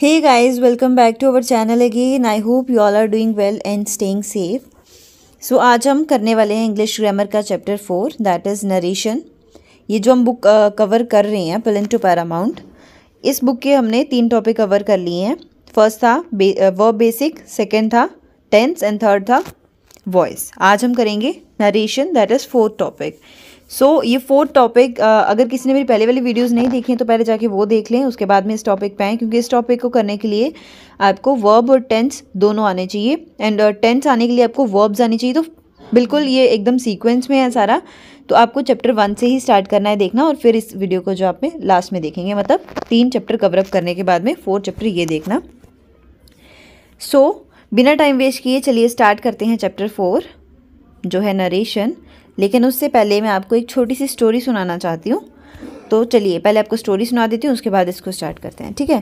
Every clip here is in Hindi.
Hey guys welcome back to our channel again I hope you all are doing well and staying safe so आज हम करने वाले हैं इंग्लिश ग्रामर का chapter four that is narration ये जो हम बुक कवर uh, कर रहे हैं पिलन टू पैरामाउंट इस बुक के हमने तीन टॉपिक कवर कर लिए हैं फर्स्ट था वर्ब बेसिक सेकेंड था टेंस एंड थर्ड था वॉइस आज हम करेंगे narration that is fourth topic so so, ये फोर्थ टॉपिक uh, अगर किसी ने मेरी पहले वाली वीडियोस नहीं देखी हैं तो पहले जाके वो देख लें उसके बाद में इस टॉपिक पे आएँ क्योंकि इस टॉपिक को करने के लिए आपको वर्ब और टेंस दोनों आने चाहिए एंड टेंस uh, आने के लिए आपको वर्ब्स आने चाहिए तो बिल्कुल ये एकदम सीक्वेंस में है सारा तो आपको चैप्टर वन से ही स्टार्ट करना है देखना और फिर इस वीडियो को जो आप में लास्ट में देखेंगे मतलब तीन चैप्टर कवरअप करने के बाद में फोर चैप्टर ये देखना सो so, बिना टाइम वेस्ट किए चलिए स्टार्ट करते हैं चैप्टर फोर जो है नरेशन लेकिन उससे पहले मैं आपको एक छोटी सी स्टोरी सुनाना चाहती हूँ तो चलिए पहले आपको स्टोरी सुना देती हूँ उसके बाद इसको स्टार्ट करते हैं ठीक है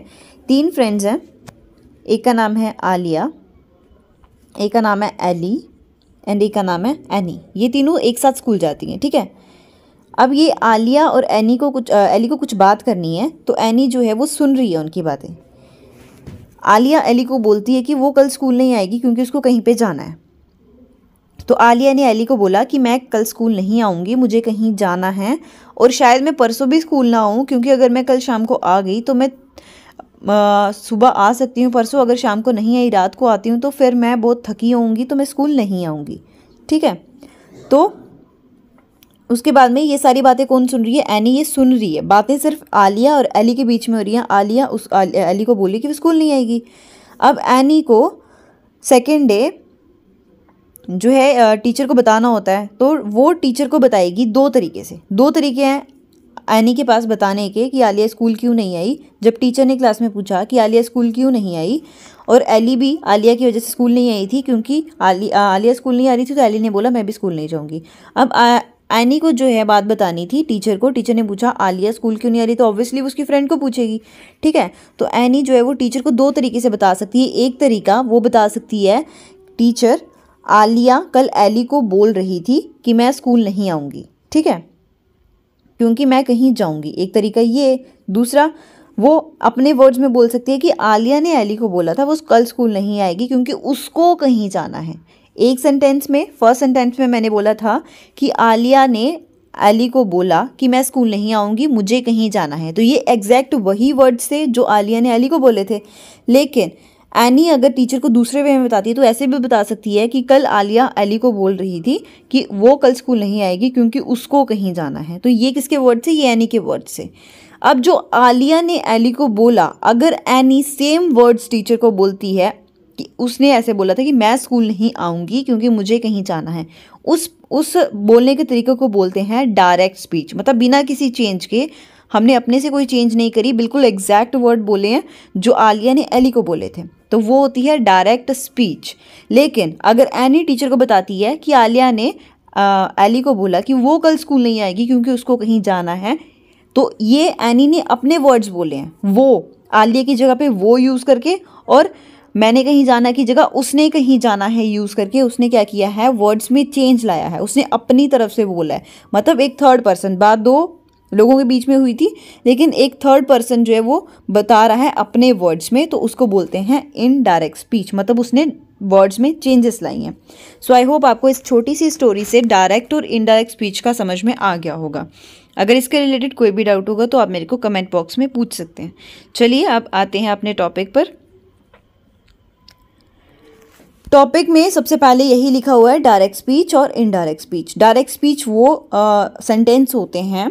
तीन फ्रेंड्स हैं एक का नाम है आलिया एक का नाम है एली एंड एक का नाम है एनी ये तीनों एक साथ स्कूल जाती हैं ठीक है अब ये आलिया और एनी को कुछ एली को कुछ बात करनी है तो एनी जो है वो सुन रही है उनकी बातें आलिया एली को बोलती है कि वो कल स्कूल नहीं आएगी क्योंकि उसको कहीं पे जाना है तो आलिया ने अली को बोला कि मैं कल स्कूल नहीं आऊँगी मुझे कहीं जाना है और शायद मैं परसों भी स्कूल ना आऊँ क्योंकि अगर मैं कल शाम को आ गई तो मैं सुबह आ सकती हूँ परसों अगर शाम को नहीं आई रात को आती हूँ तो फिर मैं बहुत थकी होऊँगी तो मैं स्कूल नहीं आऊँगी ठीक है तो उसके बाद में ये सारी बातें कौन सुन रही है एनी ये सुन रही है बातें सिर्फ आलिया और अली के बीच में हो रही हैं आलिया उस अली को बोली कि वो स्कूल नहीं आएगी अब एनी को सेकेंड डे जो है टीचर को बताना होता है तो वो टीचर को बताएगी दो तरीके से दो तरीके हैं आयनी के पास बताने के कि आलिया स्कूल क्यों नहीं आई जब टीचर ने क्लास में पूछा कि आलिया स्कूल क्यों नहीं आई और एली भी आलिया की वजह से स्कूल नहीं आई थी क्योंकि आली आलिया स्कूल नहीं आ रही थी तो एली ने बोला मैं भी स्कूल नहीं जाऊँगी अब आ, एनी को जो है बात बतानी थी टीचर को टीचर ने पूछा आलिया स्कूल क्यों नहीं आ रही तो ऑब्वियसली उसकी फ्रेंड को पूछेगी ठीक है तो एनी जो है वो टीचर को दो तरीके से बता सकती है एक तरीका वो बता सकती है टीचर आलिया कल एली को बोल रही थी कि मैं स्कूल नहीं आऊँगी ठीक है क्योंकि मैं कहीं जाऊँगी एक तरीका ये दूसरा वो अपने वर्ड्स में बोल सकती है कि आलिया ने एली को बोला था वो कल स्कूल नहीं आएगी क्योंकि उसको कहीं जाना है एक सेंटेंस में फर्स्ट सेंटेंस में मैंने बोला था कि आलिया ने एली को बोला कि मैं स्कूल नहीं आऊँगी मुझे कहीं जाना है तो ये एग्जैक्ट वही वर्ड्स थे जो आलिया ने एली को बोले थे लेकिन एनी अगर टीचर को दूसरे वे में बताती है तो ऐसे भी बता सकती है कि कल आलिया एली को बोल रही थी कि वो कल स्कूल नहीं आएगी क्योंकि उसको कहीं जाना है तो ये किसके वर्ड से ये एनी के वर्ड से अब जो आलिया ने एली को बोला अगर एनी सेम वर्ड्स टीचर को बोलती है कि उसने ऐसे बोला था कि मैं स्कूल नहीं आऊँगी क्योंकि मुझे कहीं जाना है उस उस बोलने के तरीके को बोलते हैं डायरेक्ट स्पीच मतलब बिना किसी चेंज के हमने अपने से कोई चेंज नहीं करी बिल्कुल एग्जैक्ट वर्ड बोले हैं जो आलिया ने एली को बोले थे तो वो होती है डायरेक्ट स्पीच लेकिन अगर एनी टीचर को बताती है कि आलिया ने एली को बोला कि वो कल स्कूल नहीं आएगी क्योंकि उसको कहीं जाना है तो ये एनी ने अपने वर्ड्स बोले हैं वो आलिया की जगह पे वो यूज़ करके और मैंने कहीं जाना की जगह उसने कहीं जाना है यूज़ करके उसने क्या किया है वर्ड्स में चेंज लाया है उसने अपनी तरफ से बोला है मतलब एक थर्ड पर्सन बात दो लोगों के बीच में हुई थी लेकिन एक थर्ड पर्सन जो है वो बता रहा है अपने वर्ड्स में तो उसको बोलते हैं इनडायरेक्ट स्पीच मतलब उसने वर्ड्स में चेंजेस लाई हैं सो आई होप आपको इस छोटी सी स्टोरी से डायरेक्ट और इनडायरेक्ट स्पीच का समझ में आ गया होगा अगर इसके रिलेटेड कोई भी डाउट होगा तो आप मेरे को कमेंट बॉक्स में पूछ सकते हैं चलिए आप आते हैं अपने टॉपिक पर टॉपिक में सबसे पहले यही लिखा हुआ है डायरेक्ट स्पीच और इनडायरेक्ट स्पीच डायरेक्ट स्पीच वो सेंटेंस uh, होते हैं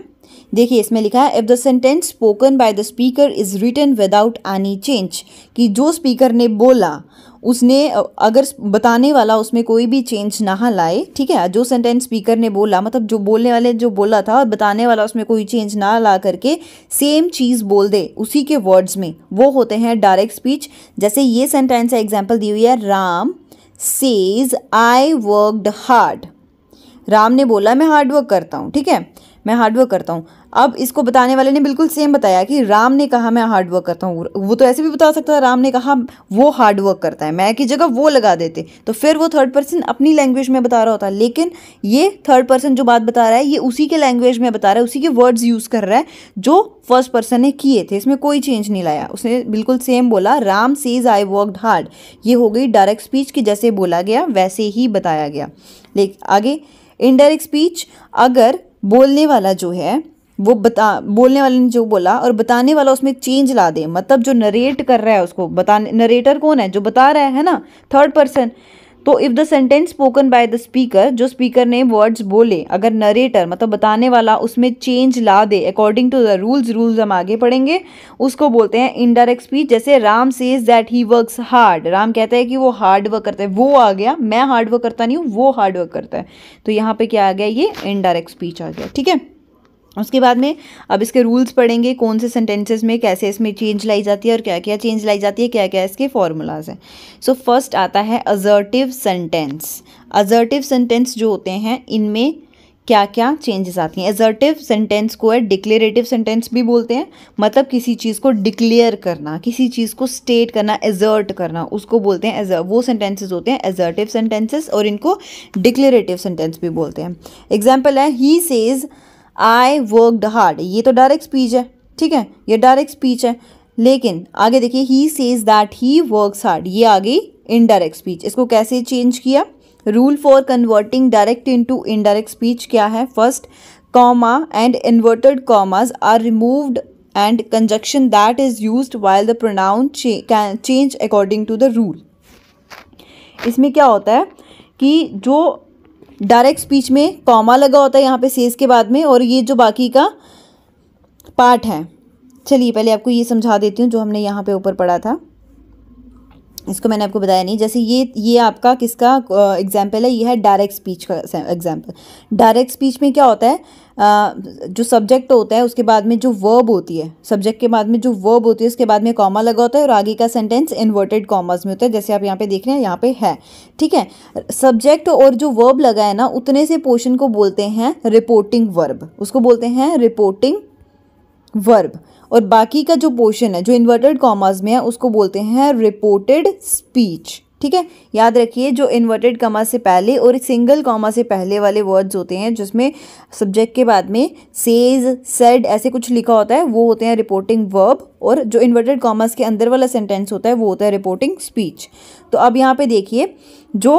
देखिए इसमें लिखा है if the sentence spoken by the speaker is written without any change कि जो स्पीकर ने बोला उसने अगर बताने वाला उसमें कोई भी चेंज ना लाए ठीक है जो सेंटेंस स्पीकर ने बोला मतलब जो बोलने वाले जो बोला था और बताने वाला उसमें कोई चेंज ना ला करके सेम चीज़ बोल दे उसी के वर्ड्स में वो होते हैं डायरेक्ट स्पीच जैसे ये सेंटेंस है एग्जाम्पल दी हुई है Ram says I worked hard Ram ने बोला मैं हार्ड वर्क करता हूँ ठीक है मैं हार्डवर्क करता हूँ अब इसको बताने वाले ने बिल्कुल सेम बताया कि राम ने कहा मैं हार्डवर्क करता हूँ वो तो ऐसे भी बता सकता था राम ने कहा वो हार्डवर्क करता है मैं की जगह वो लगा देते तो फिर वो थर्ड पर्सन अपनी लैंग्वेज में बता रहा होता लेकिन ये थर्ड पर्सन जो बात बता रहा है ये उसी के लैंग्वेज में बता रहा है उसी के वर्ड्स यूज़ कर रहा है जो फर्स्ट पर्सन ने किए थे इसमें कोई चेंज नहीं लाया उसने बिल्कुल सेम बोला Ram says I worked hard ये हो गई डायरेक्ट स्पीच की जैसे बोला गया वैसे ही बताया गया लेकिन आगे इनडायरेक्ट स्पीच अगर बोलने वाला जो है वो बता बोलने वाले ने जो बोला और बताने वाला उसमें चेंज ला दे मतलब जो नरेट कर रहा है उसको बताने नरेटर कौन है जो बता रहा है है ना थर्ड पर्सन तो if the sentence spoken by the speaker जो स्पीकर ने वर्ड्स बोले अगर नरेटर मतलब बताने वाला उसमें चेंज ला दे according to the rules rules हम आगे पढ़ेंगे उसको बोलते हैं इनडायरेक्ट स्पीच जैसे Ram says that he works hard Ram कहता है कि वो हार्ड वर्क करता है वो आ गया मैं हार्ड वर्क करता नहीं हूँ वो हार्ड वर्क करता है तो यहाँ पे क्या आ गया ये इनडायरेक्ट स्पीच आ गया ठीक है उसके बाद में अब इसके रूल्स पढ़ेंगे कौन से सेंटेंसेस में कैसे इसमें चेंज लाई जाती है और क्या क्या चेंज लाई जाती है क्या क्या इसके फॉर्मूलाज हैं सो फर्स्ट आता है अजर्टिव सेंटेंस अजर्टिव सेंटेंस जो होते हैं इनमें क्या क्या चेंजेस आती हैं एजर्टिव सेंटेंस को है डिक्लेरेटिव सेंटेंस भी बोलते हैं मतलब किसी चीज़ को डिक्लेयर करना किसी चीज़ को स्टेट करना एजर्ट करना उसको बोलते हैं वो सेंटेंसेस होते हैं एजर्टिव सेंटेंसेस और इनको डिक्लेरेटिव सेंटेंस भी बोलते हैं एग्जाम्पल है he says I worked hard ये तो डायरेक्ट स्पीच है ठीक है ये डायरेक्ट स्पीच है लेकिन आगे देखिए he says that he works hard ये आ गई इनडायरेक्ट स्पीच इसको कैसे चेंज किया rule for converting direct into indirect speech क्या है first comma and inverted commas are removed and conjunction that is use while the pronoun change according to the rule इसमें क्या होता है कि जो डायरेक्ट स्पीच में कॉमा लगा होता है यहाँ पे सेज के बाद में और ये जो बाकी का पार्ट है चलिए पहले आपको ये समझा देती हूँ जो हमने यहाँ पे ऊपर पढ़ा था इसको मैंने आपको बताया नहीं जैसे ये ये आपका किसका एग्जाम्पल है ये है डायरेक्ट स्पीच का एग्जाम्पल डायरेक्ट स्पीच में क्या होता है जो सब्जेक्ट होता है उसके बाद में जो वर्ब होती है सब्जेक्ट के बाद में जो वर्ब होती है उसके बाद में कॉमा लगा होता है और आगे का सेंटेंस इन्वर्टेड कॉमर्स में होता है जैसे आप यहाँ पे देख रहे हैं यहाँ पे है ठीक है सब्जेक्ट और जो वर्ब लगा है ना उतने से पोर्शन को बोलते हैं रिपोर्टिंग वर्ब उसको बोलते हैं रिपोर्टिंग वर्ब और बाकी का जो पोर्शन है जो इन्वर्टेड कॉमर्स में है उसको बोलते हैं रिपोर्टेड स्पीच ठीक है याद रखिए जो इन्वर्टेड कमा से पहले और एक सिंगल कॉमा से पहले वाले वर्ड्स होते हैं जिसमें सब्जेक्ट के बाद में सेज सेड ऐसे कुछ लिखा होता है वो होते हैं रिपोर्टिंग वर्ब और जो इन्वर्टेड कॉमर्स के अंदर वाला सेंटेंस होता है वो होता है रिपोर्टिंग स्पीच तो अब यहाँ पे देखिए जो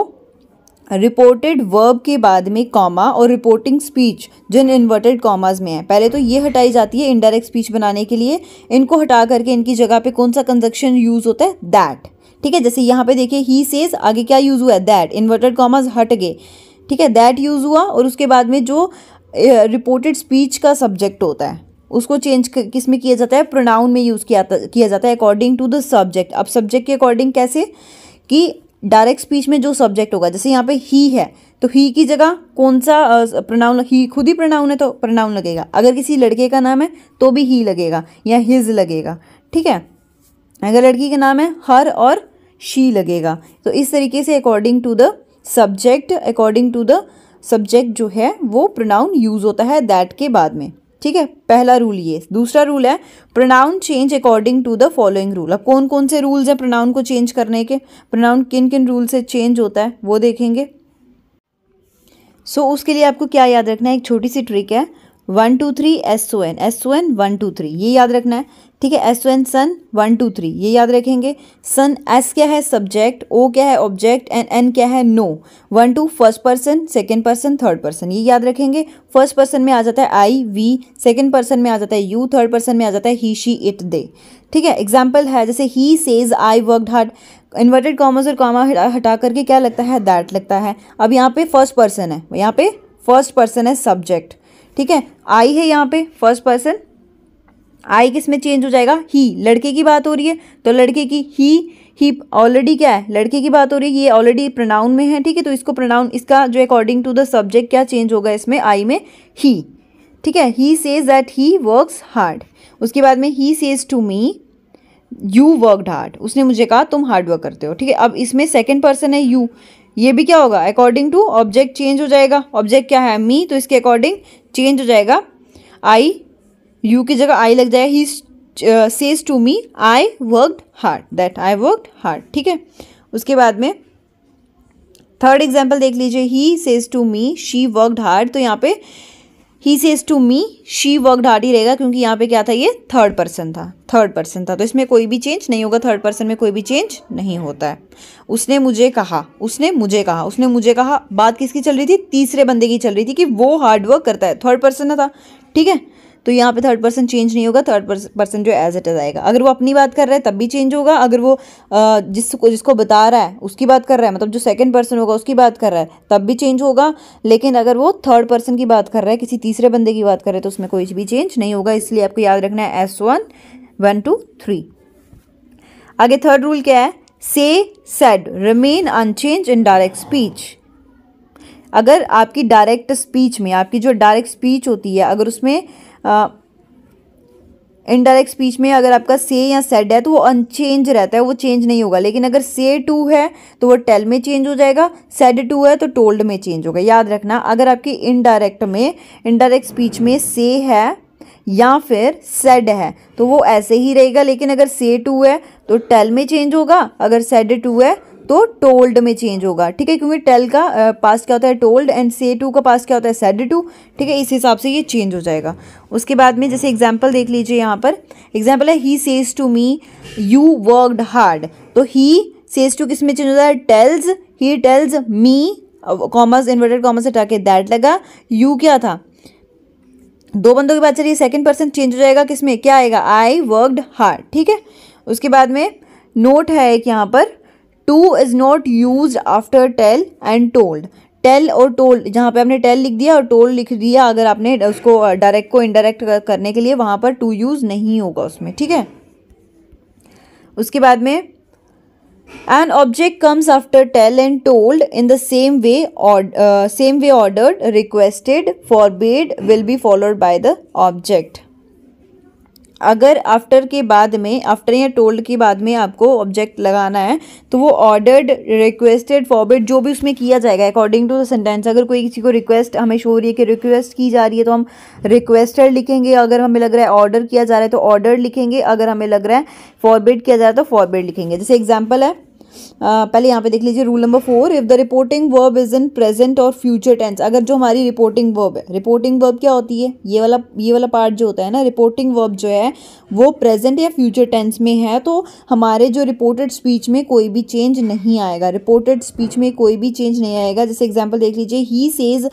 रिपोर्टेड वर्ब के बाद में कॉमा और रिपोर्टिंग स्पीच जिन इन्वर्टेड कॉमाज में है पहले तो ये हटाई जाती है इनडायरेक्ट स्पीच बनाने के लिए इनको हटा करके इनकी जगह पे कौन सा कंजक्शन यूज़ होता है दैट ठीक है जैसे यहाँ पे देखिए ही सेज आगे क्या यूज़ हुआ है दैट इन्वर्टेड कॉमर्स हट गए ठीक है दैट यूज़ हुआ और उसके बाद में जो रिपोर्टेड स्पीच का सब्जेक्ट होता है उसको चेंज किस में किया जाता है प्रोनाउन में यूज़ किया किया जाता है अकॉर्डिंग टू द सब्जेक्ट अब सब्जेक्ट के अकॉर्डिंग कैसे कि डायरेक्ट स्पीच में जो सब्जेक्ट होगा जैसे यहाँ पे ही है तो ही की जगह कौन सा प्रोनाउन ही खुद ही प्रोनाउन है तो प्रोनाउन लगेगा अगर किसी लड़के का नाम है तो भी ही लगेगा या हिज लगेगा ठीक है अगर लड़की का नाम है हर और शी लगेगा तो इस तरीके से according to the subject according to the subject जो है वो प्रोनाउन यूज़ होता है दैट के बाद में ठीक है पहला रूल ये दूसरा रूल है pronoun change according to the following rule अब कौन कौन से रूल्स हैं प्रोनाउन को चेंज करने के प्रोनाउन किन किन रूल से चेंज होता है वो देखेंगे सो so, उसके लिए आपको क्या याद रखना है एक छोटी सी ट्रिक है one two three S O N S O N one two three ये याद रखना है ठीक है S O N son one two three ये याद रखेंगे सन एस क्या है सब्जेक्ट ओ क्या है ऑब्जेक्ट एंड एन क्या है no one two first person second person third person ये याद रखेंगे फर्स्ट पर्सन में आ जाता है आई वी सेकेंड पर्सन में आ जाता है यू थर्ड पर्सन में आ जाता है ही शी इट दे ठीक है एग्जाम्पल है जैसे he says I worked hard inverted commas और कॉमा हटा करके क्या लगता है दैट लगता है अब यहाँ पे फर्स्ट पर्सन है यहाँ पे फर्स्ट पर्सन है सब्जेक्ट ठीक है आई है यहाँ पे फर्स्ट पर्सन आई किस में चेंज हो जाएगा ही लड़के की बात हो रही है तो लड़के की ही ही ऑलरेडी क्या है लड़के की बात हो रही है ये ऑलरेडी प्रोनाउन में है ठीक है तो इसको प्रोनाउन इसका जो अकॉर्डिंग टू द सब्जेक्ट क्या चेंज होगा इसमें आई में ही ठीक है he says that he works hard उसके बाद में he says to me you worked hard उसने मुझे कहा तुम हार्ड वर्क करते हो ठीक है अब इसमें सेकेंड पर्सन है यू ये भी क्या होगा अकॉर्डिंग टू ऑब्जेक्ट चेंज हो जाएगा ऑब्जेक्ट क्या है मी तो इसके अकॉर्डिंग चेंज हो जाएगा आई यू की जगह आई लग जाए he says to me I worked hard that I worked hard ठीक है उसके बाद में थर्ड एग्जाम्पल देख लीजिए he says to me she worked hard तो यहाँ पे he says to me she worked hard ही रहेगा क्योंकि यहाँ पे क्या था ये थर्ड पर्सन था थर्ड पर्सन था तो इसमें कोई भी चेंज नहीं होगा थर्ड पर्सन में कोई भी चेंज नहीं होता है उसने मुझे कहा उसने मुझे कहा उसने मुझे कहा बात किसकी चल रही थी तीसरे बंदे की चल रही थी कि वो हार्ड वर्क करता है थर्ड पर्सन था ठीक है तो यहाँ पे थर्ड पर्सन चेंज नहीं होगा थर्ड पर्सन जो एज इट इज़ आएगा अगर वो अपनी बात कर रहा है तब भी चेंज होगा अगर वो जिसको जिसको बता रहा है उसकी बात कर रहा है मतलब जो सेकेंड पर्सन होगा उसकी बात कर रहा है तब भी चेंज होगा लेकिन अगर वो थर्ड पर्सन की बात कर रहा है किसी तीसरे बंदे की बात कर रहा है तो उसमें कोई भी चेंज नहीं होगा इसलिए आपको याद रखना है S one one two three आगे थर्ड रूल क्या है say said remain unchange in direct speech अगर आपकी डायरेक्ट स्पीच में आपकी जो डायरेक्ट स्पीच होती है अगर उसमें इनडायरेक्ट स्पीच में अगर आपका से या सेड है तो वो अनचेंज रहता है वो चेंज नहीं होगा लेकिन अगर से टू है तो वो टेल में चेंज हो जाएगा सेड टू है तो टोल्ड में चेंज होगा याद रखना अगर आपकी इनडायरेक्ट में इनडायरेक्ट स्पीच में से है या फिर सेड है तो वो ऐसे ही रहेगा लेकिन अगर से टू है तो टेल में चेंज होगा अगर सेड टू है तो टोल्ड में चेंज होगा ठीक है क्योंकि टेल का पास क्या होता है टोल्ड एंड से टू का पास क्या होता है सेड टू ठीक है इस हिसाब से ये चेंज हो जाएगा उसके बाद में जैसे एग्जाम्पल देख लीजिए यहाँ पर एग्जाम्पल है he says to me you worked hard तो ही सेज टू किस में चेंज होता है tells he tells me commas inverted commas हटा के दैट लगा यू क्या था दो बंदों के बाद चलिए सेकंड पर्सन चेंज हो जाएगा किसमें क्या आएगा आई वर्कड हार्ड ठीक है उसके बाद में नोट है एक यहाँ पर to is not use after tell and told tell और टोल जहाँ पे आपने टेल लिख दिया और टोल लिख दिया अगर आपने उसको डायरेक्ट को इनडायरेक्ट करने के लिए वहाँ पर टू यूज़ नहीं होगा उसमें ठीक है उसके बाद में an object comes after tell and told in the same way same way ordered requested forbade will be followed by the object अगर आफ्टर के बाद में आफ्टर या टोल्ड के बाद में आपको ऑब्जेक्ट लगाना है तो वो ऑर्डर्ड रिक्वेस्टेड फॉरवर्ड जो भी उसमें किया जाएगा अकॉर्डिंग टू द सेंटेंस अगर कोई किसी को रिक्वेस्ट हमें शो हो रही है कि रिक्वेस्ट की जा रही है तो हम रिक्वेस्टेड लिखेंगे अगर हमें लग रहा है ऑर्डर किया जा रहा है तो ऑर्डर लिखेंगे अगर हमें लग रहा है फॉरवर्ड किया जा रहा है तो फॉरवर्ड लिखेंगे जैसे एग्जाम्पल है पहले यहाँ पे देख लीजिए rule number four if the reporting verb is in present और फ्यूचर टेंस अगर जो हमारी रिपोर्टिंग वर्ब है रिपोर्टिंग वर्ब क्या होती है ये वाला ये वाला पार्ट जो होता है ना रिपोर्टिंग वर्ब जो है वो प्रेजेंट या फ्यूचर टेंस में है तो हमारे जो रिपोर्टेड स्पीच में कोई भी चेंज नहीं आएगा रिपोर्टेड स्पीच में कोई भी चेंज नहीं आएगा जैसे एग्जाम्पल देख लीजिए he says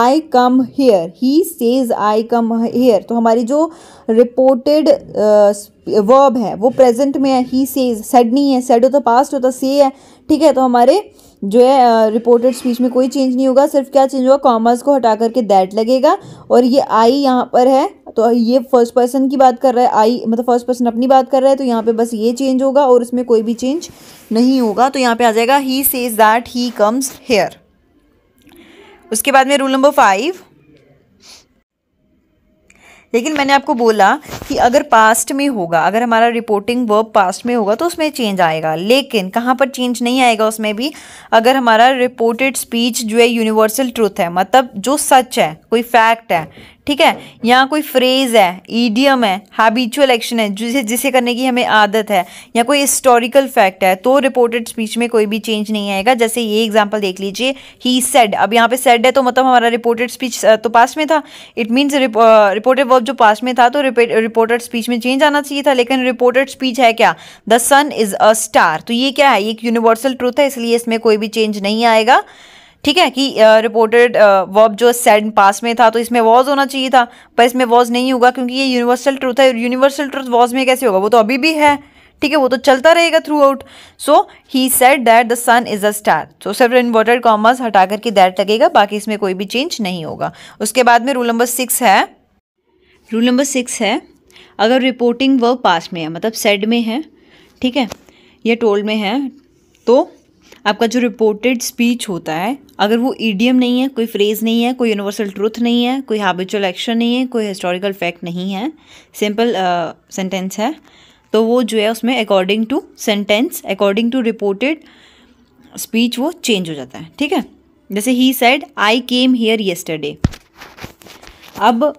I come here he says I come here तो हमारी जो रिपोर्टेड uh, वर्ब है वो प्रेजेंट में है ही सेज सेड नहीं है सेड होता पास्ट होता से है ठीक है तो हमारे जो है रिपोर्टेड स्पीच में कोई चेंज नहीं होगा सिर्फ क्या चेंज होगा कॉमर्स को हटा करके दैट लगेगा और ये आई यहाँ पर है तो ये फर्स्ट पर्सन की बात कर रहा है आई मतलब फर्स्ट पर्सन अपनी बात कर रहा है तो यहाँ पे बस ये चेंज होगा और इसमें कोई भी चेंज नहीं होगा तो यहाँ पे आ जाएगा he says that he comes here उसके बाद में रूल नंबर फाइव लेकिन मैंने आपको बोला कि अगर पास्ट में होगा अगर हमारा रिपोर्टिंग वर्ब पास्ट में होगा तो उसमें चेंज आएगा लेकिन कहाँ पर चेंज नहीं आएगा उसमें भी अगर हमारा रिपोर्टेड स्पीच जो है यूनिवर्सल ट्रूथ है मतलब जो सच है कोई फैक्ट है ठीक है यहाँ कोई फ्रेज है ईडियम है हैबिचुअल एक्शन है जिसे जिसे करने की हमें आदत है या कोई हिस्टोरिकल फैक्ट है तो रिपोर्टेड स्पीच में कोई भी चेंज नहीं आएगा जैसे ये एग्जाम्पल देख लीजिए ही सेड अब यहाँ पे सेड है तो मतलब हमारा रिपोर्टेड स्पीच तो पास में था इट मीन्स रिपोर्टेड वर्ब जो पास में था तो रिपोर्टेड स्पीच में चेंज आना चाहिए था लेकिन रिपोर्टेड स्पीच है क्या the sun is a star तो ये क्या है ये एक यूनिवर्सल ट्रूथ है इसलिए इसमें कोई भी चेंज नहीं आएगा ठीक है कि रिपोर्टेड वर्ब जो सेड पास में था तो इसमें वॉज होना चाहिए था पर इसमें वॉज नहीं होगा क्योंकि ये यूनिवर्सल ट्रूथ है यूनिवर्सल ट्रूथ वॉज में कैसे होगा वो तो अभी भी है ठीक है वो तो चलता रहेगा throughout so he said that the sun is a star so सिर्फ इन्वर्टेड कॉमर्स हटा करके दैट लगेगा बाकी इसमें कोई भी चेंज नहीं होगा उसके बाद में रूल नंबर सिक्स है रूल नंबर सिक्स है अगर रिपोर्टिंग वर्ब पास में है मतलब सेड में है ठीक है या टोल्ड में है तो आपका जो रिपोर्टेड स्पीच होता है अगर वो ईडियम नहीं है कोई फ्रेज़ नहीं है कोई यूनिवर्सल ट्रूथ नहीं है कोई हैबिचुअल एक्शन नहीं है कोई हिस्टोरिकल फैक्ट नहीं है सिंपल सेंटेंस uh, है तो वो जो है उसमें according to sentence according to reported speech वो चेंज हो जाता है ठीक है जैसे he said I came here yesterday अब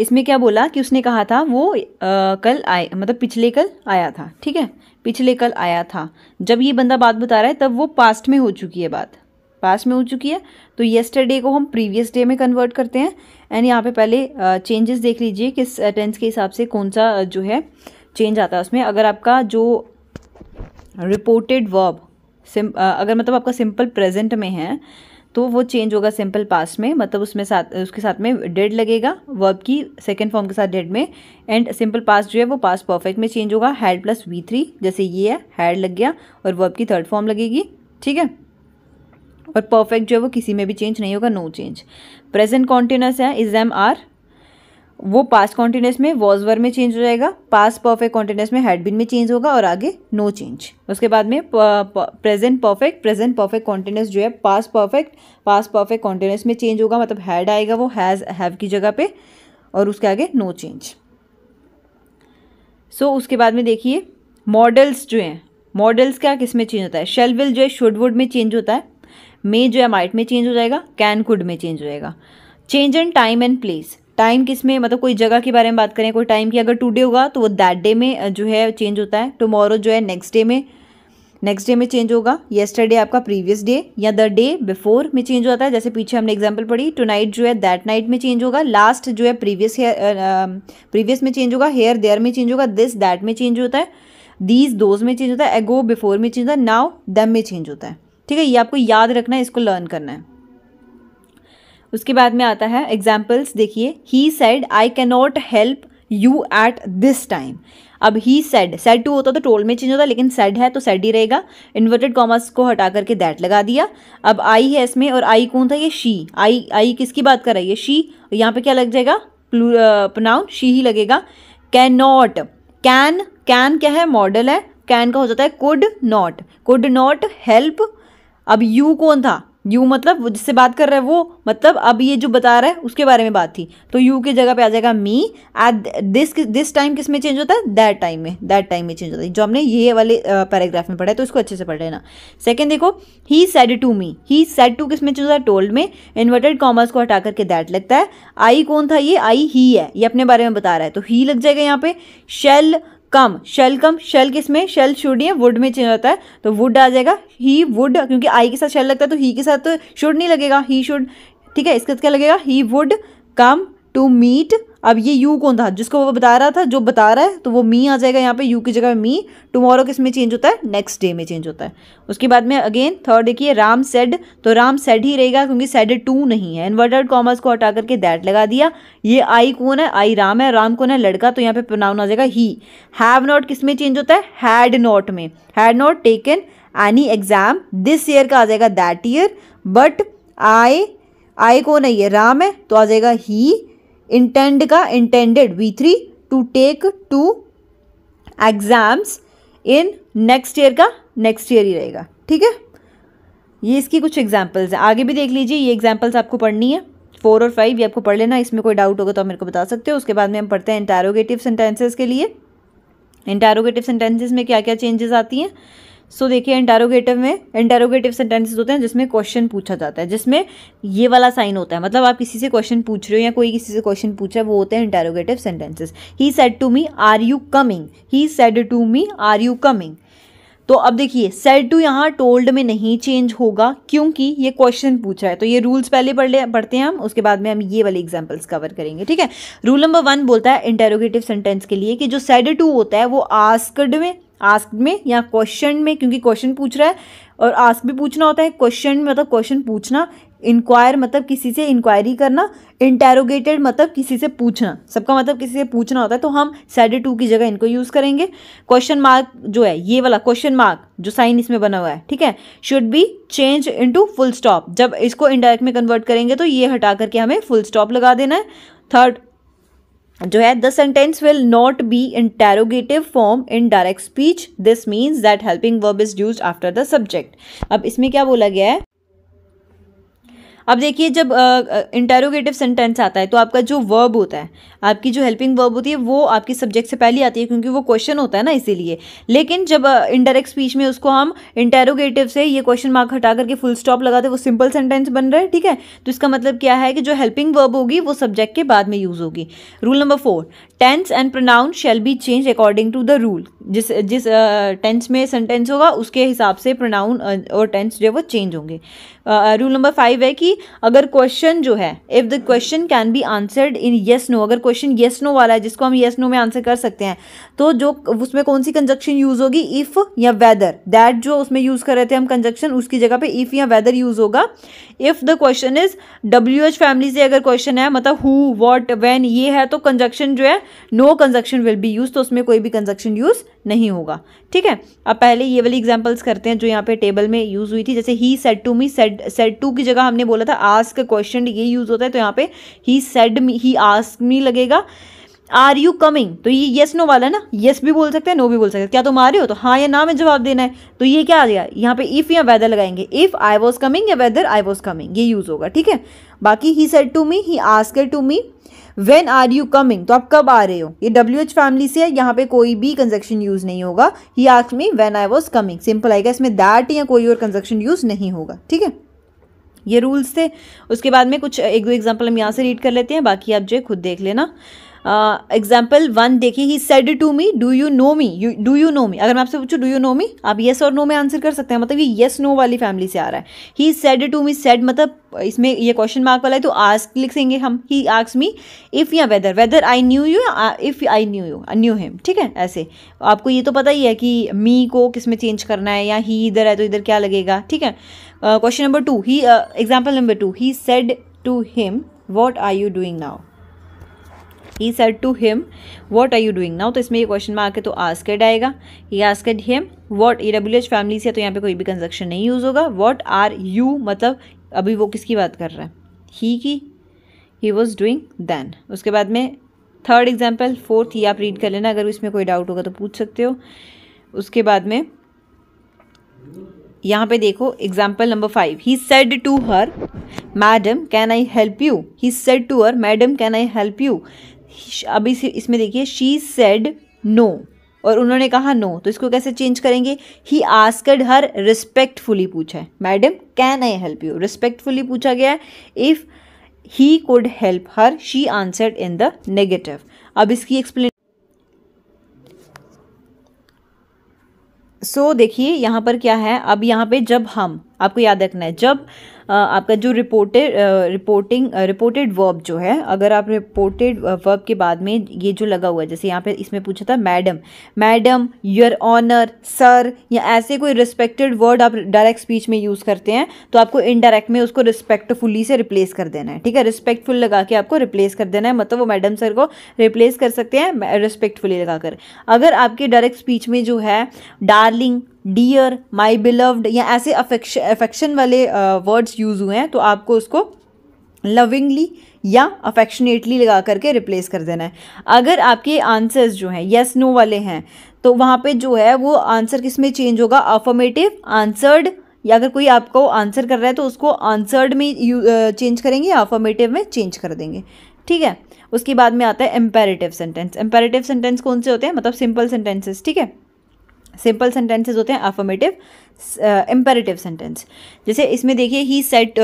इसमें क्या बोला कि उसने कहा था वो आ, uh, कल आए मतलब पिछले कल आया था ठीक है पिछले कल आया था जब ये बंदा बात बता रहा है तब वो पास्ट में हो चुकी है बात पास्ट में हो चुकी है तो येस्टरडे को हम प्रीवियस डे में कन्वर्ट करते हैं एंड यहाँ पे पहले चेंजेस देख लीजिए किस टेंस के हिसाब से कौन सा जो है चेंज आता है उसमें अगर आपका जो रिपोर्टेड वर्ब सिम अगर मतलब आपका सिंपल प्रेजेंट में है तो वो चेंज होगा सिंपल पास्ट में मतलब उसमें साथ उसके साथ में डेड लगेगा वर्ब की सेकेंड फॉर्म के साथ डेड में एंड सिंपल पास्ट जो है वो पास्ट परफेक्ट में चेंज होगा हैड प्लस वी थ्री जैसे ये है हैड लग गया और वर्ब की थर्ड फॉर्म लगेगी ठीक है और परफेक्ट जो है वो किसी में भी चेंज नहीं होगा नो चेंज प्रेजेंट कॉन्टिन्यूस है इज एम आर वो पास्ट कॉन्टिन्यूस में वॉज वर में चेंज हो जाएगा पास्ट परफेक्ट कॉन्टिन्यूस में हैडबिन बिन में चेंज होगा और आगे नो चेंज उसके बाद में present perfect present perfect continuous जो है past perfect past perfect continuous में चेंज होगा मतलब हैड आएगा वो हैज़ हैव की जगह पे और उसके आगे नो no चेंज सो उसके बाद में देखिए मॉडल्स जो हैं मॉडल्स क्या किस में चेंज होता है शेल विल जो है शुड वुड में चेंज होता है मे जो है माइट में चेंज हो जाएगा कैन कुड में चेंज हो जाएगा change in time and place time किस में मतलब कोई जगह के बारे में बात करें कोई टाइम की अगर टूडे होगा तो वो दैट डे में जो है चेंज होता है टुमारो जो है नेक्स्ट डे में नेक्स्ट डे में चेंज होगा येस्टरडे आपका प्रीवियस डे या द डे बिफोर में चेंज होता है जैसे पीछे हमने एग्जांपल पढ़ी टुनाइट जो है दैट नाइट में चेंज होगा लास्ट जो है प्रीवियस प्रीवियस में चेंज होगा हेयर देयर में चेंज होगा दिस दैट में चेंज होता है दीज दोज में चेंज होता है एगो बिफोर में चेंज होता है नाव दम में चेंज होता है ठीक है ये आपको याद रखना है इसको लर्न करना है उसके बाद में आता है एग्जाम्पल्स देखिए he said I cannot help you at this time अब ही सेड सेड टू होता तो टोल में चेंज होता लेकिन सेड है तो सेड ही रहेगा इन्वर्टेड कॉमर्स को हटा करके दैट लगा दिया अब आई है इसमें और आई कौन था ये शी आई आई किसकी बात कर रही है शी यहाँ पे क्या लग जाएगा प्रोनाउन शी ही लगेगा कैन नॉट कैन कैन क्या है मॉडल है कैन का हो जाता है could not could not help अब यू कौन था यू मतलब जिससे बात कर रहा है वो मतलब अब ये जो बता रहा है उसके बारे में बात थी तो यू के जगह पे आ जाएगा me at this this time किस में चेंज होता है दैट टाइम में दैट टाइम में चेंज होता है जो हमने ये वाले पैराग्राफ में पढ़ा है तो इसको अच्छे से पढ़ लेना सेकेंड देखो he said to me he said to किस में चेंज होता है टोल्ड में इन्वर्टेड कॉमर्स को हटा करके दैट लगता है आई कौन था ये आई ही है ये अपने बारे में बता रहा है तो ही लग जाएगा यहाँ पे shall come shall come shall किस में शेल शुड ये वुड में चेंज होता है तो वुड आ जाएगा ही वुड क्योंकि आई के साथ शेल लगता है तो ही के साथ तो शुड नहीं लगेगा ही शुड ठीक है इसका क्या लगेगा he would come to meet अब ये यू कौन था जिसको वो बता रहा था जो बता रहा है तो वो मी आ जाएगा यहाँ पे यू की जगह मी टुमारो किस में चेंज होता है नेक्स्ट डे में चेंज होता है उसके बाद में अगेन थर्ड देखिए राम सेड तो राम सेड ही रहेगा क्योंकि सेड टू नहीं है इन्वर्टेड कॉमर्स को हटा करके दैट लगा दिया ये आई कौन है आई राम है राम कौन है लड़का तो यहाँ पे प्रोनाउन आ जाएगा ही हैव नॉट किस में चेंज होता है हैड नॉट में had not taken any exam this year का आ जाएगा that year but I I कौन है ये राम है तो आ जाएगा ही इंटेंड का intended V three to take to exams in next year का नेक्स्ट ईयर ही रहेगा ठीक है ये इसकी कुछ एग्जाम्पल्स हैं आगे भी देख लीजिए ये एग्जाम्पल्स आपको पढ़नी है फोर और फाइव ये आपको पढ़ लेना इसमें कोई डाउट होगा तो आप मेरे को बता सकते हो उसके बाद में हम पढ़ते हैं इंटेरोगेटिव सेंटेंसेज के लिए इंटेरोगेटिव सेंटेंसेज में क्या क्या चेंजेस आती हैं सो देखिए इंटारोगेटिव में इंटारोगेटिव सेंटेंसेस होते हैं जिसमें क्वेश्चन पूछा जाता है जिसमें ये वाला साइन होता है मतलब आप किसी से क्वेश्चन पूछ रहे हो या कोई किसी से क्वेश्चन पूछ रहा है वो होते हैं interrogative sentences he said to me are you coming he said to me are you coming तो अब देखिए सेड टू यहाँ टोल्ड में नहीं चेंज होगा क्योंकि ये क्वेश्चन पूछा है तो ये रूल्स पहले पढ़ ले पढ़ते हैं हम उसके बाद में हम ये वाले एग्जाम्पल्स कवर करेंगे ठीक है रूल नंबर वन बोलता है इंटेरोगेटिव सेंटेंस के लिए कि जो सेड टू होता है वो आस्कड में आस्क में या क्वेश्चन में क्योंकि क्वेश्चन पूछ रहा है और आस्क भी पूछना होता है क्वेश्चन मतलब क्वेश्चन पूछना इंक्वायर मतलब किसी से इंक्वायरी करना इंटेरोगेटेड मतलब किसी से पूछना सबका मतलब किसी से पूछना होता है तो हम सैडे टू की जगह इनको यूज़ करेंगे क्वेश्चन मार्क जो है ये वाला क्वेश्चन मार्क जो साइन इसमें बना हुआ है ठीक है should be change into full stop जब इसको इनडायरेक्ट में कन्वर्ट करेंगे तो ये हटा करके हमें फुल स्टॉप लगा देना है थर्ड जो है the sentence will not be interrogative form in direct speech this means that helping verb is use after the subject अब इसमें क्या बोला गया है अब देखिए जब इंटेरोगेटिव सेंटेंस आता है तो आपका जो वर्ब होता है आपकी जो हेल्पिंग वर्ब होती है वो आपकी सब्जेक्ट से पहले आती है क्योंकि वो क्वेश्चन होता है ना इसीलिए लेकिन जब इंडायरेक्ट uh, स्पीच में उसको हम इंटेरोगेटिव से ये क्वेश्चन मार्क हटा करके फुल स्टॉप लगाते वो सिंपल सेंटेंस बन रहा है ठीक है तो इसका मतलब क्या है कि जो हेल्पिंग वर्ब होगी वो सब्जेक्ट के बाद में यूज होगी rule number four tense and pronoun shall be change according to the rule जिस जिस टेंस uh, में सेंटेंस होगा उसके हिसाब से प्रोनाउन और टेंस जो है वो चेंज होंगे रूल नंबर फाइव है कि अगर क्वेश्चन जो है if the question can be answered in yes no अगर क्वेश्चन येस नो वाला है जिसको हम येस yes, नो no में आंसर कर सकते हैं तो जो उसमें कौन सी कंजक्शन यूज़ होगी इफ़ या वेदर दैट जो उसमें यूज़ कर रहे थे हम कंजक्शन उसकी जगह पे इफ़ या वेदर यूज़ होगा if the question is W H family से अगर क्वेश्चन है मतलब हु वॉट वेन ये है तो कंजक्शन जो है no conjunction will be use तो उसमें कोई भी कंजक्शन यूज़ नहीं होगा ठीक है अब पहले ये वाली एग्जाम्पल्स करते हैं जो यहाँ पे टेबल में यूज़ हुई थी जैसे ही said to me said said to की जगह हमने बोला था आस्क क्वेश्चन ये यूज़ होता है तो यहाँ पे he said me he ask मी लगेगा आर यू कमिंग तो ये येस नो वाला ना येस भी बोल सकते हैं नो भी बोल सकते हैं क्या तुम आ रहे हो तो हाँ या ना में जवाब देना है तो ये क्या आ गया यहाँ पे इफ़ या वेदर लगाएंगे इफ़ आई वॉज कमिंग या वेदर आई वॉज कमिंग ये यूज़ होगा ठीक है बाकी he said to me he asked to me when are you coming तो आप कब आ रहे हो ये डब्ल्यू एच फैमिली से है यहाँ पे कोई भी कंजक्शन यूज़ नहीं होगा he ask me when I was coming simple आएगा इसमें दैट या कोई और कंजक्शन यूज़ नहीं होगा ठीक है ये रूल्स थे उसके बाद में कुछ एक दो एग्जाम्पल हम यहाँ से रीड कर लेते हैं बाकी आप जो खुद देख लेना एग्जाम्पल uh, वन देखिए he said to me do you know me do you know me अगर मैं आपसे पूछूँ डू यू नो मी आप येस और नो में आंसर कर सकते हैं मतलब ये येस नो वाली फैमिली से आ रहा है he said to me said मतलब इसमें ये क्वेश्चन मार्क वाला है तो आस्क लिखेंगे हम ही आस्क मी इफ़ या whether whether I knew you if I knew you knew him ठीक है ऐसे आपको ये तो पता ही है कि मी को किस में चेंज करना है या ही इधर है तो इधर क्या लगेगा ठीक है question number two he example number two he said to him what are you doing now he said to him what are you doing now तो इसमें ये क्वेश्चन मार्क है तो आस्केड आएगा ही आस्केड हिम वॉट ई डब्ल्यू एच फैमिली से तो यहाँ पे कोई भी कंजक्शन नहीं यूज़ होगा वॉट आर यू मतलब अभी वो किसकी बात कर रहा है ही की ही वॉज डूइंग दैन उसके बाद में थर्ड एग्जाम्पल फोर्थ ही आप रीड कर लेना अगर इसमें कोई डाउट होगा तो पूछ सकते हो उसके बाद में यहाँ पे देखो example number five he said to her madam can I help you he said to her madam can I help you अब इस इसमें देखिए शी सेड नो और उन्होंने कहा नो तो इसको कैसे चेंज करेंगे ही आस्कड हर रिस्पेक्टफुली पूछा है madam can I help you respectfully पूछा गया है if he could help her she answered in the negative अब इसकी एक्सप्लेन सो so, देखिए यहाँ पर क्या है अब यहाँ पे जब हम आपको याद रखना है जब आपका जो रिपोर्टेड रिपोर्टिंग रिपोर्टेड वर्ब जो है अगर आप रिपोर्टेड वर्ब के बाद में ये जो लगा हुआ है जैसे यहाँ पे इसमें पूछा था madam madam your honour sir या ऐसे कोई रिस्पेक्टेड वर्ड आप डायरेक्ट स्पीच में यूज़ करते हैं तो आपको इनडायरेक्ट में उसको रिस्पेक्टफुली से रिप्लेस कर देना है ठीक है रिस्पेक्टफुल लगा के आपको रिप्लेस कर देना है मतलब वो मैडम सर को रिप्लेस कर सकते हैं रिस्पेक्टफुली लगाकर अगर आपके डायरेक्ट स्पीच में जो है डार्लिंग डियर माई बिलव्ड या ऐसे अफेक्शन वाले वर्ड्स यूज़ हुए हैं तो आपको उसको लविंगली या अफेक्शनेटली लगा करके रिप्लेस कर देना है अगर आपके आंसर्स जो हैं येस नो वाले हैं तो वहाँ पे जो है वो आंसर किस में चेंज होगा अफर्मेटिव आंसर्ड या अगर कोई आपको आंसर कर रहा है तो उसको आंसर्ड में चेंज करेंगे या अफर्मेटिव में चेंज कर देंगे ठीक है उसके बाद में आता है एम्पेरेटिव सेंटेंस एम्पेरेटिव सेंटेंस कौन से होते हैं मतलब सिंपल सेंटेंसेस ठीक है सिंपल सेंटेंसेज होते हैं अफर्मेटिव इम्पेरेटिव सेंटेंस जैसे इसमें देखिए he said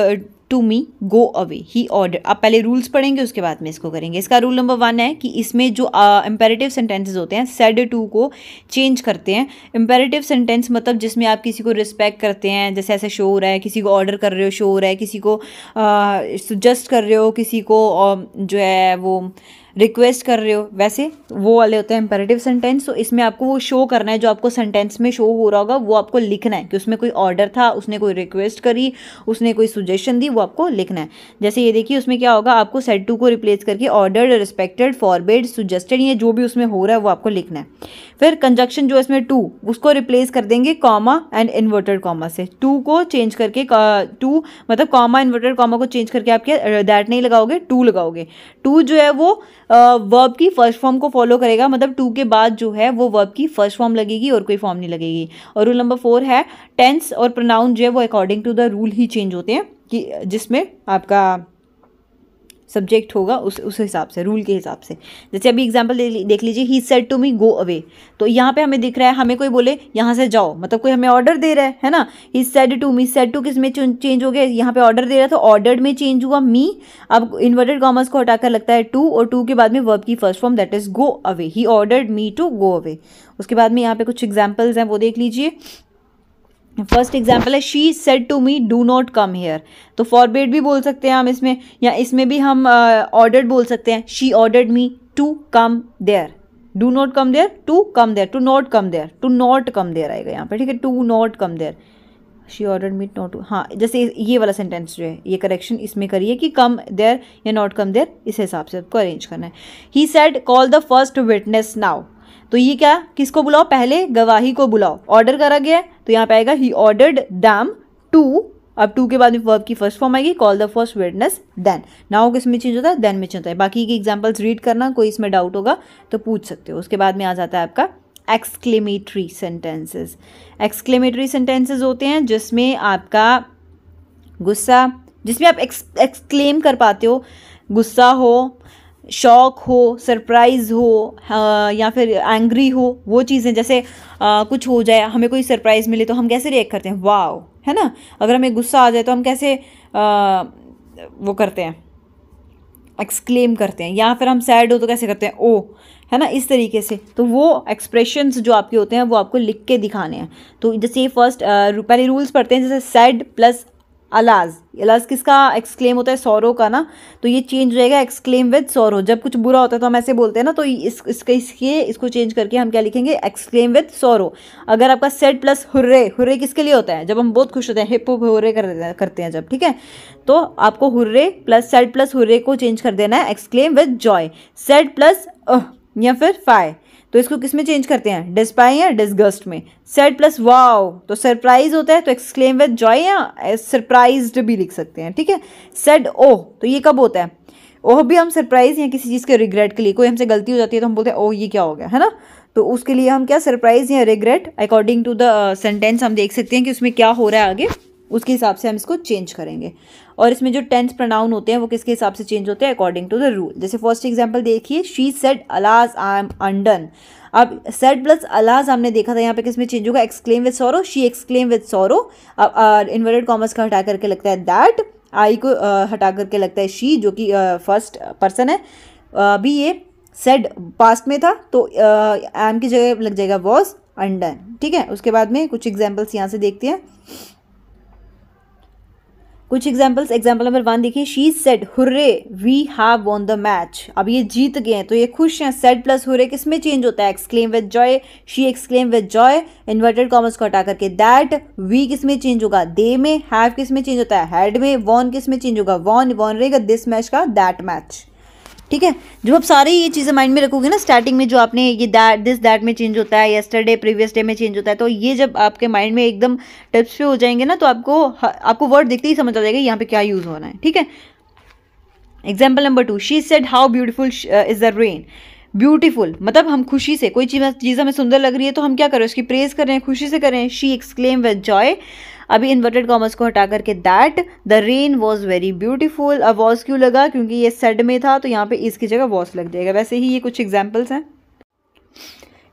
to me go away he order आप पहले रूल्स पढ़ेंगे उसके बाद में इसको करेंगे इसका रूल नंबर वन है कि इसमें जो इम्पेरेटिव uh, सेंटेंसेज होते हैं सेड टू को चेंज करते हैं इम्पेरेटिव सेंटेंस मतलब जिसमें आप किसी को रिस्पेक्ट करते हैं जैसे ऐसे शो हो रहा है किसी को ऑर्डर कर रहे हो शो हो रहा है किसी को सजेस्ट uh, कर रहे हो किसी को uh, जो है वो uh, रिक्वेस्ट कर रहे हो वैसे वो वाले होते हैं इंपेरेटिव सेंटेंस तो इसमें आपको वो शो करना है जो आपको सेंटेंस में शो हो रहा होगा वो आपको लिखना है कि उसमें कोई ऑर्डर था उसने कोई रिक्वेस्ट करी उसने कोई सुजेशन दी वो आपको लिखना है जैसे ये देखिए उसमें क्या होगा आपको सेट टू को रिप्लेस करके ऑर्डर्ड रिस्पेक्टेड फॉरबेड सुजेस्टेड ये जो भी उसमें हो रहा है वो आपको लिखना है फिर कंजक्शन जो इसमें टू उसको रिप्लेस कर देंगे कॉमा एंड इन्वर्टेड कॉमा से टू को चेंज करके टू मतलब कॉमा इन्वर्टेड कॉमा को चेंज करके आप क्या दैट नहीं लगाओगे टू लगाओगे टू जो है वो वर्ब की फर्स्ट फॉर्म को फॉलो करेगा मतलब टू के बाद जो है वो वर्ब की फर्स्ट फॉर्म लगेगी और कोई फॉर्म नहीं लगेगी और रूल नंबर फोर है टेंस और प्रोनाउन जो है वो अकॉर्डिंग टू द रूल ही चेंज होते हैं कि जिसमें आपका सब्जेक्ट होगा उस उस हिसाब से रूल के हिसाब से जैसे अभी एग्जाम्पल देख लीजिए he said to me go away तो यहाँ पे हमें दिख रहा है हमें कोई बोले यहाँ से जाओ मतलब कोई हमें ऑर्डर दे रहा है है ना he said to me said to किस में चेंज हो गया यहाँ पे ऑर्डर दे रहा था ऑर्डर तो में चेंज हुआ मी अब इन्वर्टेड कॉमर्स को हटाकर लगता है टू और टू के बाद में वर्ब की first form that is go away he order me to go away उसके बाद में यहाँ पे कुछ एग्जाम्पल्स हैं वो देख लीजिए फर्स्ट एग्जाम्पल है she said to me do not come here तो फॉरबेड भी बोल सकते हैं हम इसमें या इसमें भी हम ऑर्डर्ड uh, बोल सकते हैं she ordered me to come there do not come there to come there to not come there to not come there आएगा यहाँ पर ठीक है to not come there she order me not हाँ जैसे ये वाला सेंटेंस जो है ये करेक्शन इसमें करिए कि कम देयर या नॉट कम देयर इस हिसाब से आपको अरेंज करना है he said call the first witness now तो ये क्या किसको बुलाओ पहले गवाही को बुलाओ ऑर्डर करा गया तो यहाँ पे आएगा ही ऑर्डर्ड डैम टू अब टू के बाद में वर्ब की फर्स्ट फॉर्म आएगी call the first witness then now में चेंज होता है देन में चेंज होता है बाकी के एग्जाम्पल्स रीड करना कोई इसमें डाउट होगा तो पूछ सकते हो उसके बाद में आ जाता है आपका एक्सक्लेमेटरी सेंटेंसेज एक्सक्लेमेटरी सेंटेंसेज होते हैं जिसमें आपका गुस्सा जिसमें आप एक्सक्लेम कर पाते हो गुस्सा हो शौक हो सरप्राइज़ हो आ, या फिर एंग्री हो वो चीज़ें जैसे आ, कुछ हो जाए हमें कोई सरप्राइज़ मिले तो हम कैसे रिएक्ट करते हैं वाओ है ना अगर हमें गुस्सा आ जाए तो हम कैसे आ, वो करते हैं एक्सक्लेम करते हैं या फिर हम सैड हो तो कैसे करते हैं ओ oh, है ना इस तरीके से तो वो एक्सप्रेशंस जो आपके होते हैं वो आपको लिख के दिखाने हैं तो जैसे ये फर्स्ट पहले रूल्स पढ़ते हैं जैसे सैड प्लस अलाज अलाज किसका एक्सक्लेम होता है सौरो का ना तो ये चेंज हो जाएगा एक्सक्लेम विद सौरो जब कुछ बुरा होता है तो हम ऐसे बोलते हैं ना तो इस इसके इसके इसको चेंज करके हम क्या लिखेंगे एक्सक्लेम विद सौरो अगर आपका सेट प्लस हुर्रे हुर्रे किसके लिए होता है जब हम बहुत खुश होते हैं हिप हुप हुर्रे कर करते हैं जब ठीक है तो आपको hurrah plus said plus hurrah को चेंज कर देना है exclaim with joy said plus या फिर फाई तो इसको किस में चेंज करते हैं डिस्पाई या डिस्गस्ट में सेड प्लस वाओ तो सरप्राइज होता है तो एक्सक्लेम विद जॉय या सरप्राइज भी लिख सकते हैं ठीक है सेड ओ oh. तो ये कब होता है ओह oh, भी हम सरप्राइज या किसी चीज़ के रिग्रेट के लिए कोई हमसे गलती हो जाती है तो हम बोलते हैं ओह oh, ये क्या हो गया है ना तो उसके लिए हम क्या सरप्राइज या regret according to the sentence हम देख सकते हैं कि उसमें क्या हो रहा है आगे उसके हिसाब से हम इसको चेंज करेंगे और इसमें जो टेंस प्रोनाउन होते हैं वो किसके हिसाब से चेंज होते हैं अकॉर्डिंग टू द रूल जैसे फर्स्ट एग्जांपल देखिए she said alas I am undone अब सेड प्लस अलाज हमने देखा था यहाँ पे किसमें चेंज होगा exclaim with sorrow she exclaim with sorrow अब इन्वर्टेड कॉमर्स का हटा करके लगता है दैट आई को uh, हटा करके लगता है शी जो कि फर्स्ट पर्सन है अभी uh, ये सेड पास्ट में था तो एम की जगह लग जाएगा वॉज अंडन ठीक है उसके बाद में कुछ एग्जाम्पल्स यहाँ से देखते हैं कुछ एग्जाम्पल्स एग्जाम्पल नंबर वन देखिए she said hurrah we have won the match अब ये जीत गए हैं तो ये खुश हैं सेड प्लस हुर्रे किस में चेंज होता है exclaim with joy she exclaim with joy inverted commas को हटा करके दैट वी किस में चेंज होगा दे में हैव किस में चेंज होता है हैड में वॉन किस में चेंज होगा वॉन वॉन रहेगा दिस मैच का दैट मैच ठीक है जब आप सारी ये चीज़ें माइंड में रखोगे ना स्टार्टिंग में जो आपने ये दैट दिस दैट में चेंज होता है डे प्रीवियस डे में चेंज होता है तो ये जब आपके माइंड में एकदम टिप्स पे हो जाएंगे ना तो आपको आपको वर्ड देखते ही समझ आ जाएगा यहाँ पे क्या यूज़ होना है ठीक है example number two she said how beautiful is the rain beautiful मतलब हम खुशी से कोई चीज़ चीज़ हमें सुंदर लग रही है तो हम क्या करें उसकी प्रेज़ करें खुशी से करें शी एक्सक्लेम विद जॉय अभी इन्वर्टेड कॉमर्स को हटा करके that the rain was very beautiful अब वॉज क्यों लगा क्योंकि ये सेड में था तो यहाँ पे इसकी जगह वॉस लग जाएगा वैसे ही ये कुछ एग्जाम्पल्स हैं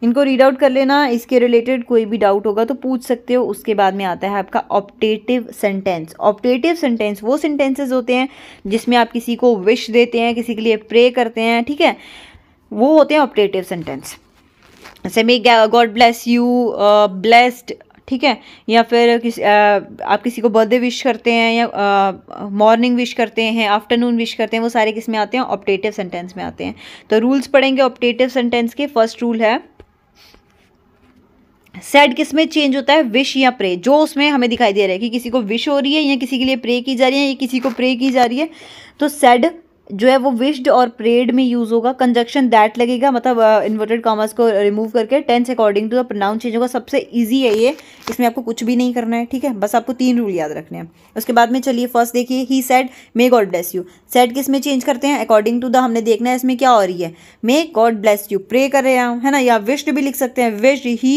इनको रीड आउट कर लेना इसके रिलेटेड कोई भी डाउट होगा तो पूछ सकते हो उसके बाद में आता है आपका ऑप्टेटिव सेंटेंस ऑप्टेटिव सेंटेंस वो सेंटेंसेस होते हैं जिसमें आप किसी को विश देते हैं किसी के लिए प्रे करते हैं ठीक है वो होते हैं ऑप्टेटिव सेंटेंस जैसे may God bless you blessed ठीक है या फिर आ, आप किसी को बर्थडे विश करते हैं या मॉर्निंग विश करते हैं आफ्टरनून विश करते हैं वो सारे किस में आते हैं ऑप्टेटिव सेंटेंस में आते हैं तो रूल्स पढ़ेंगे ऑप्टेटिव सेंटेंस के फर्स्ट रूल है सेड किस में चेंज होता है विश या प्रे जो उसमें हमें दिखाई दे रहा है कि किसी को विश हो रही है या किसी के लिए प्रे की जा रही है या किसी को प्रे की जा रही है तो सेड जो है वो विश्ड और प्रेड में यूज़ होगा कंजक्शन दैट लगेगा मतलब इन्वर्टेड uh, कॉमर्स को रिमूव करके tense according to the change होगा सबसे इजी है ये इसमें आपको कुछ भी नहीं करना है ठीक है बस आपको तीन रूल याद रखने हैं उसके बाद में चलिए फर्स्ट देखिए he said may God bless you said किस में चेंज करते हैं अकॉर्डिंग टू द हमने देखना है इसमें क्या हो रही है may God bless you pray कर रहे हैं है ना या विश्ड भी लिख सकते हैं wished he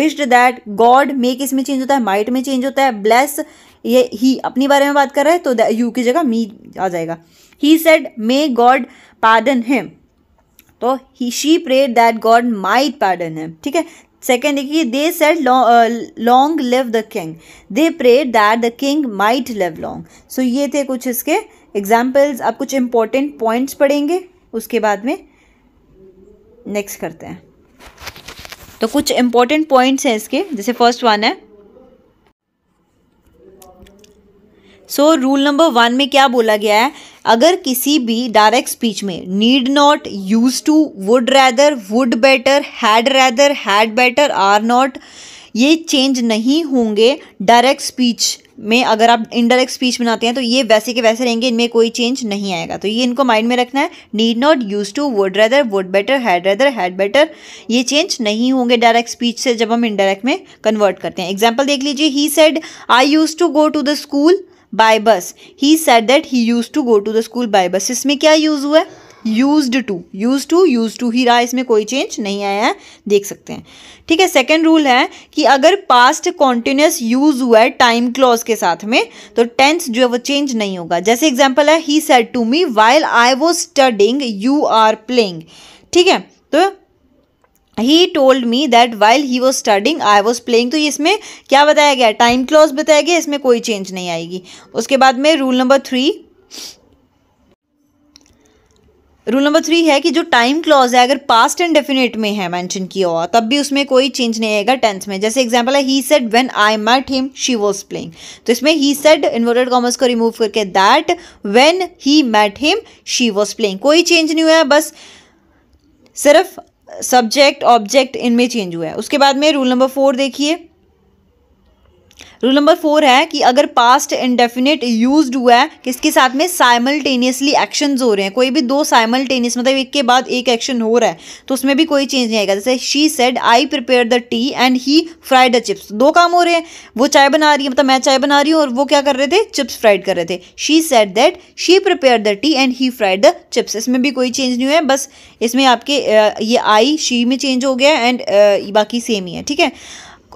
wished that God may किस में चेंज होता है माइट में चेंज होता है ब्लेस ये ही अपनी बारे में बात कर रहा है तो यू की जगह मी आ जाएगा he said may God pardon him तो he she prayed that God might pardon him ठीक है सेकेंड देखिए they said long live the king they prayed that the king might live long so ये थे कुछ इसके एग्जाम्पल्स आप कुछ इंपॉर्टेंट पॉइंट्स पढ़ेंगे उसके बाद में नेक्स्ट करते हैं तो कुछ इंपॉर्टेंट पॉइंट्स हैं इसके जैसे फर्स्ट वन है सो रूल नंबर वन में क्या बोला गया है अगर किसी भी डायरेक्ट स्पीच में need not use to would rather would better had rather had better or not ये चेंज नहीं होंगे डायरेक्ट स्पीच में अगर आप इनडायरेक्ट स्पीच बनाते हैं तो ये वैसे के वैसे रहेंगे इनमें कोई चेंज नहीं आएगा तो ये इनको माइंड में रखना है need not use to would rather would better had rather had better ये चेंज नहीं होंगे डायरेक्ट स्पीच से जब हम इनडायरेक्ट में कन्वर्ट करते हैं एग्जाम्पल देख लीजिए he said I use to go to the school by bus he said that he use to go to the school by bus इसमें क्या यूज हुआ है use to use to use to ही रहा इसमें कोई चेंज नहीं आया है देख सकते हैं ठीक है सेकेंड रूल है कि अगर पास्ट कॉन्टिन्यूस यूज हुआ है टाइम क्लॉज के साथ में तो टेंस जो है वो चेंज नहीं होगा जैसे एग्जाम्पल है he said to me while I was studying you are playing ठीक है तो he told me that while he was studying I was playing तो इसमें क्या बताया गया टाइम क्लॉज बताया गया इसमें कोई चेंज नहीं आएगी उसके बाद में rule number three rule number three है कि जो टाइम क्लॉज है अगर पास्ट एंड डेफिनेट में है मेंशन किया हुआ तब भी उसमें कोई चेंज नहीं आएगा टेंथ में जैसे एग्जांपल है he said when I met him she was playing तो इसमें ही सेड इन्वर्टेड कॉमर्स को रिमूव करके that when he met him she was playing कोई चेंज नहीं हुआ है बस सिर्फ सब्जेक्ट ऑब्जेक्ट इनमें चेंज हुआ है उसके बाद में रूल नंबर फोर देखिए रूल नंबर फोर है कि अगर पास्ट इंडेफिनेट यूज हुआ है किसके साथ में साइमल्टेनियसली एक्शन हो रहे हैं कोई भी दो साइमल्टेनियस मतलब एक के बाद एक एक्शन हो रहा है तो उसमें भी कोई चेंज नहीं आएगा जैसे she said I prepare the tea and he fried the chips दो काम हो रहे हैं वो चाय बना रही है मतलब मैं चाय बना रही हूँ और वो क्या कर रहे थे चिप्स फ्राइड कर रहे थे she said that she prepare the tea and he fried the chips इसमें भी कोई चेंज नहीं हुआ है बस इसमें आपके ये आई शी में चेंज हो गया एंड बाकी सेम ही है ठीक है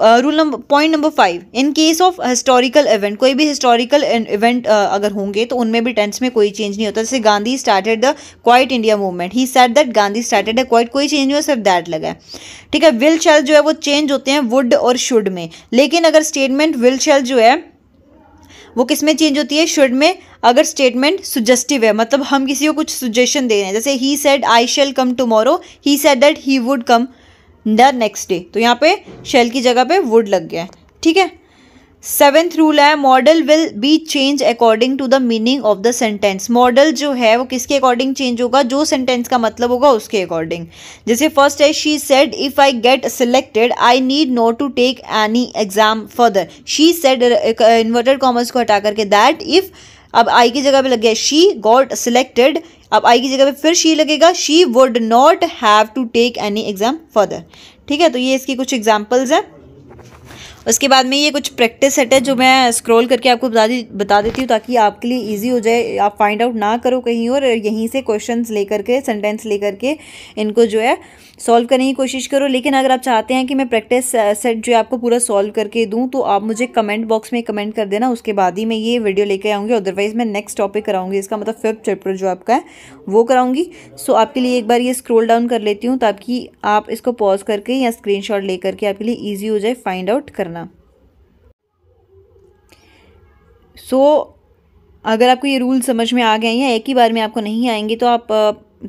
rule number point number five in case of historical event कोई भी हिस्टोरिकल इवेंट अगर होंगे तो उनमें भी टेंस में कोई चेंज नहीं होता जैसे Gandhi started the quit India movement he said that Gandhi started the quit कोई चेंज नहीं हो सिर्फ दैट लगा है ठीक है विल शेल जो है वो चेंज होते हैं वुड और शुड में लेकिन अगर स्टेटमेंट विल शेल जो है वो किस में चेंज होती है शुड में अगर स्टेटमेंट सुजेस्टिव है मतलब हम किसी को कुछ सुजेशन दे रहे हैं जैसे he said I shall come tomorrow he said that he would come the next day तो यहाँ पे शेल की जगह पे वुड लग गया है ठीक है सेवेंथ रूल है modal will be change according to the meaning of the sentence modal जो है वो किसके अकॉर्डिंग चेंज होगा जो सेंटेंस का मतलब होगा उसके अकॉर्डिंग जैसे फर्स्ट है she said if I get selected I need no to take any exam further she said inverted commas को हटा करके दैट इफ अब आई की जगह पे लग गया शी गॉट सिलेक्टेड अब आई की जगह पे फिर शी लगेगा she would not have to take any exam further ठीक है तो ये इसकी कुछ एग्जाम्पल्स हैं उसके बाद में ये कुछ प्रैक्टिस सेट है जो मैं स्क्रॉल करके आपको बता दी बता देती हूँ ताकि आपके लिए इजी हो जाए आप फाइंड आउट ना करो कहीं और यहीं से क्वेश्चंस लेकर के सेंटेंस लेकर के इनको जो है सॉल्व करने की कोशिश करो लेकिन अगर आप चाहते हैं कि मैं प्रैक्टिस सेट जो है आपको पूरा सॉल्व करके दूँ तो आप मुझे कमेंट बॉक्स में कमेंट कर देना उसके बाद ही मैं ये वीडियो लेकर आऊँगी अदरवाइज़ मैं नेक्स्ट टॉपिक कराऊंगी इसका मतलब फिफ्थ चैप्टर जो आपका है वो कराऊंगी सो आपके लिए एक बार ये स्क्रोल डाउन कर लेती हूँ ताकि आप इसको पॉज करके या स्क्रीन शॉट ले करके आपके लिए ईजी हो जाए फाइंड आउट करना सो so, अगर आपको ये रूल समझ में आ गए हैं एक ही बार में आपको नहीं आएंगे तो आप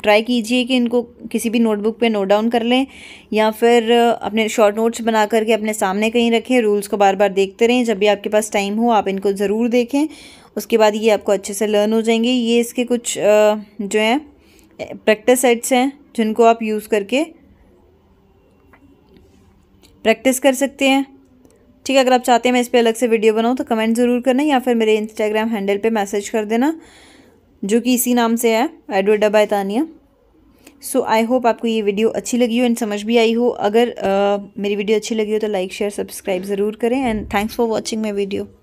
ट्राई कीजिए कि इनको किसी भी नोटबुक पे नोट डाउन कर लें या फिर अपने शॉर्ट नोट्स बना करके अपने सामने कहीं रखें रूल्स को बार बार देखते रहें जब भी आपके पास टाइम हो आप इनको ज़रूर देखें उसके बाद ये आपको अच्छे से लर्न हो जाएंगे ये इसके कुछ जो हैं प्रैक्टिस सेट्स हैं जिनको आप यूज़ करके प्रैक्टिस कर सकते हैं ठीक है अगर आप चाहते हैं मैं इस पर अलग से वीडियो बनाऊँ तो कमेंट ज़रूर करना या फिर मेरे इंस्टाग्राम हैंडल पर मैसेज कर देना जो कि इसी नाम से है एडवर्डा अबाई तानिया सो आई होप आपको ये वीडियो अच्छी लगी हो एंड समझ भी आई हो अगर uh, मेरी वीडियो अच्छी लगी हो तो लाइक शेयर सब्सक्राइब ज़रूर करें and thanks for watching my video